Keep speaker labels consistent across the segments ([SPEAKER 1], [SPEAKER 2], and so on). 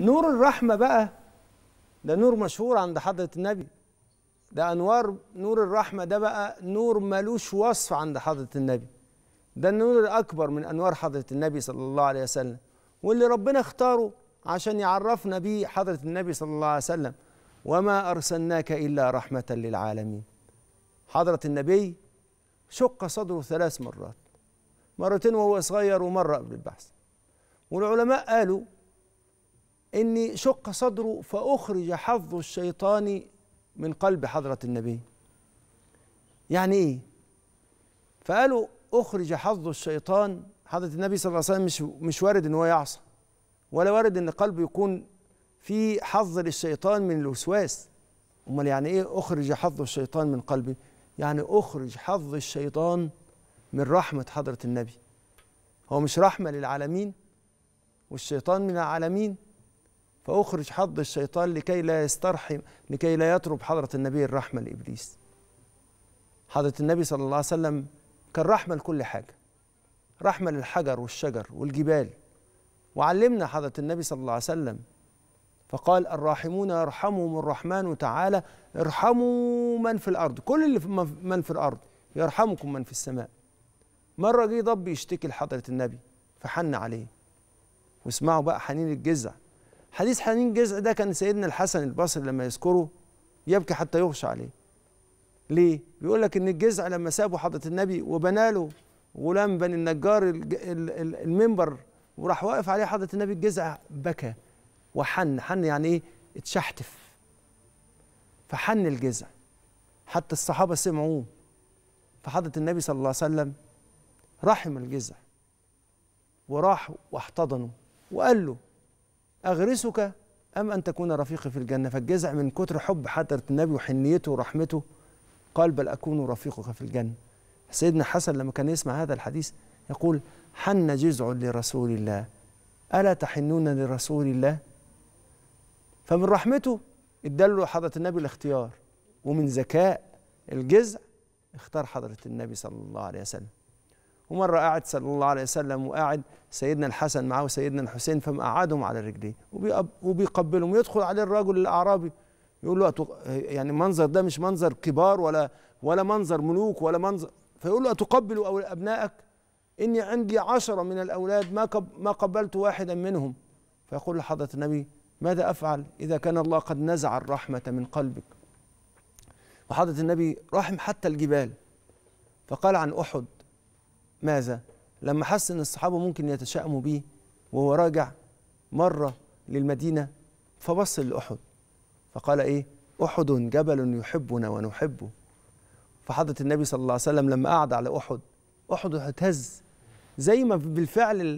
[SPEAKER 1] نور الرحمة بقى ده نور مشهور عند حضرة النبي ده أنوار نور الرحمة ده بقى نور ملوش وصف عند حضرة النبي ده النور الأكبر من أنوار حضرة النبي صلى الله عليه وسلم واللي ربنا اختاره عشان يعرفنا بيه حضرة النبي صلى الله عليه وسلم وما أرسلناك إلا رحمة للعالمين حضرة النبي شق صدره ثلاث مرات مرتين وهو صغير ومرة قبل البحث والعلماء قالوا إني شق صدره فأخرج حظ الشيطان من قلب حضرة النبي يعني إيه؟ فقالوا أخرج حظ الشيطان حضرة النبي صلى الله عليه وسلم مش مش وارد إن هو يعصى ولا وارد إن قلبه يكون في حظ للشيطان من الوسواس امال يعني ايه اخرج حظ الشيطان من قلبي يعني اخرج حظ الشيطان من رحمه حضره النبي هو مش رحمه للعالمين والشيطان من العالمين فأخرج حظ الشيطان لكي لا يسترحم لكي لا يطرب حضرة النبي الرحمة لإبليس حضرة النبي صلى الله عليه وسلم كان رحمة لكل حاجة رحمة للحجر والشجر والجبال وعلمنا حضرة النبي صلى الله عليه وسلم فقال الراحمون يرحمهم الرحمن تعالى ارحموا من في الأرض كل اللي من في الأرض يرحمكم من في السماء مرة جه ضب يشتكي لحضرة النبي فحن عليه واسمعوا بقى حنين الجزع حديث حنين جزء ده كان سيدنا الحسن البصري لما يذكره يبكي حتى يغشى عليه ليه؟ بيقول لك ان الجزع لما سابوا حضره النبي وبنى له غلام بني النجار المنبر وراح واقف عليه حضره النبي الجزع بكى وحن حن يعني ايه؟ اتشحتف فحن الجزع حتى الصحابه سمعوه فحضره النبي صلى الله عليه وسلم رحم الجزع وراح واحتضنه وقال له أغرسك أم أن تكون رفيقي في الجنة فالجزع من كتر حب حضرة النبي وحنيته ورحمته قال بل أكون رفيقك في الجنة سيدنا حسن لما كان يسمع هذا الحديث يقول حن جزع لرسول الله ألا تحنون لرسول الله فمن رحمته اداله حضرة النبي الاختيار ومن ذكاء الجزع اختار حضرة النبي صلى الله عليه وسلم ومرة قاعد صلى الله عليه وسلم وقاعد سيدنا الحسن معاه وسيدنا الحسين فمقعدهم على رجليه وبيقبلهم ويدخل عليه الرجل الأعرابي يقول له يعني المنظر ده مش منظر كبار ولا ولا منظر ملوك ولا منظر فيقول له أتقبل أبنائك إني عندي عشرة من الأولاد ما ما قبلت واحدا منهم فيقول لحضرة النبي ماذا أفعل إذا كان الله قد نزع الرحمة من قلبك وحضرة النبي رحم حتى الجبال فقال عن أحد ماذا؟ لما حس ان الصحابه ممكن يتشائموا بيه وهو راجع مره للمدينه فبص لاحد فقال ايه؟ احد جبل يحبنا ونحبه فحضره النبي صلى الله عليه وسلم لما قعد على احد احد هتهز زي ما بالفعل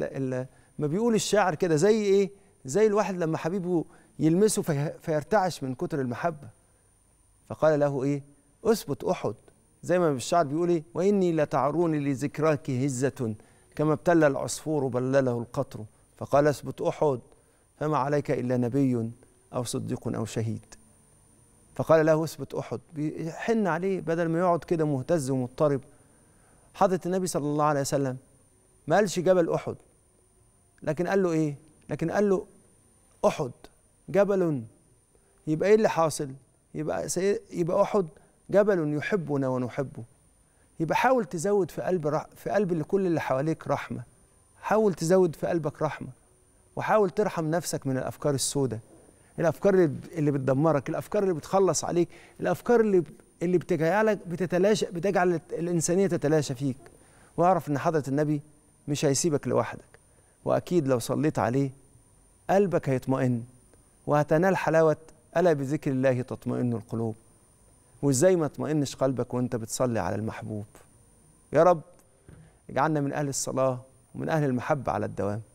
[SPEAKER 1] ما بيقول الشاعر كده زي ايه؟ زي الواحد لما حبيبه يلمسه فيرتعش من كتر المحبه فقال له ايه؟ اثبت احد زي ما الشعر بيقول ايه واني لتعروني لذكراك هزه كما ابتل العصفور بلله القطر فقال اثبت احد فما عليك الا نبي او صديق او شهيد فقال له اثبت احد بيحن عليه بدل ما يقعد كده مهتز ومضطرب حضره النبي صلى الله عليه وسلم ما قالش جبل احد لكن قال له ايه لكن قال له احد جبل يبقى ايه اللي حاصل يبقى يبقى احد جبل يحبنا ونحبه يبقى حاول تزود في قلب رح في قلب كل اللي حواليك رحمه حاول تزود في قلبك رحمه وحاول ترحم نفسك من الافكار السوداء الافكار اللي بتدمرك الافكار اللي بتخلص عليك الافكار اللي اللي بتجعلك بتتلاشى بتجعل الانسانيه تتلاشى فيك واعرف ان حضره النبي مش هيسيبك لوحدك واكيد لو صليت عليه قلبك هيطمئن وهتنال حلاوه الا بذكر الله تطمئن القلوب وازاي ما اطمئنش قلبك وانت بتصلي على المحبوب يا رب اجعلنا من اهل الصلاه ومن اهل المحبه على الدوام